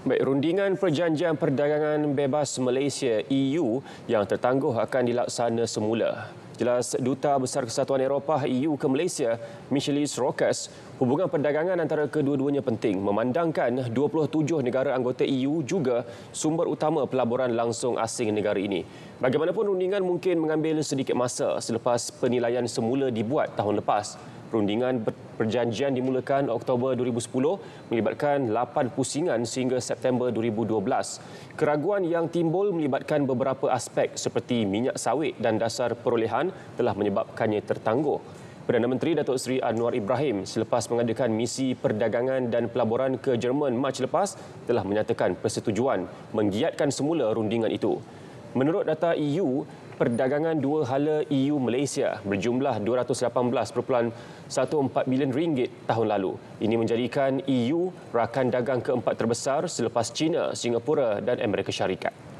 Baik, rundingan perjanjian perdagangan bebas Malaysia EU yang tertangguh akan dilaksana semula. Jelas Duta Besar Kesatuan Eropah EU ke Malaysia, Michelle Rokas. hubungan perdagangan antara kedua-duanya penting memandangkan 27 negara anggota EU juga sumber utama pelaburan langsung asing negara ini. Bagaimanapun rundingan mungkin mengambil sedikit masa selepas penilaian semula dibuat tahun lepas. Perundingan perjanjian dimulakan Oktober 2010 melibatkan 8 pusingan sehingga September 2012. Keraguan yang timbul melibatkan beberapa aspek seperti minyak sawit dan dasar perolehan telah menyebabkannya tertangguh. Perdana Menteri Datuk Seri Anwar Ibrahim selepas mengadakan misi perdagangan dan pelaburan ke Jerman Mac lepas telah menyatakan persetujuan menggiatkan semula rundingan itu. Menurut data EU, perdagangan dua hala EU Malaysia berjumlah 218.14 bilion ringgit tahun lalu. Ini menjadikan EU rakan dagang keempat terbesar selepas China, Singapura dan Amerika Syarikat.